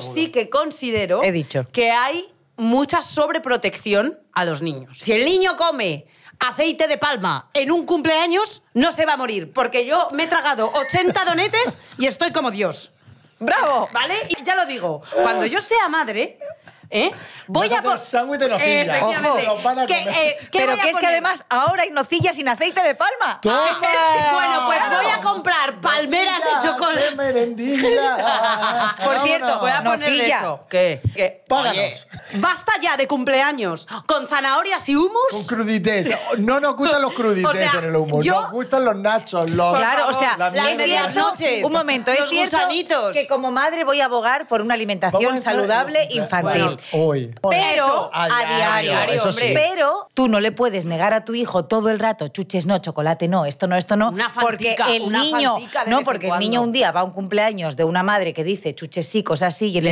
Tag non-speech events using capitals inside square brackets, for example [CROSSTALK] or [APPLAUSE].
sí que considero que hay mucha sobreprotección a los niños. Si el niño come aceite de palma en un cumpleaños, no se va a morir, porque yo me he tragado 80 donetes y estoy como Dios. ¡Bravo! ¿Vale? Y ya lo digo, cuando yo sea madre, ¿eh? Voy a por sándwich de nocilla. Ojo. Eh, ¿qué Pero que es que además ahora hay nocillas sin aceite de palma. ¡Toma! Ah, [LAUGHS] Por cierto, voy a poner eso. ¿Qué? ¿Qué? Páganos. basta ya de cumpleaños con zanahorias y humus. Con crudités. No nos gustan los [LAUGHS] crudités en el humus. Yo... Nos gustan los nachos, los... Claro, o sea, las, días, noches. Un momento, es cierto que como madre voy a abogar por una alimentación saludable infantil. hoy. Pero a, diario. Pero tú no le puedes negar a tu hijo todo el rato chuches no, chocolate no, esto no, esto no. Una fantica, porque el niño, no, porque el niño un día va a un cumpleaños cumpleaños de una madre que dice chuches así, y el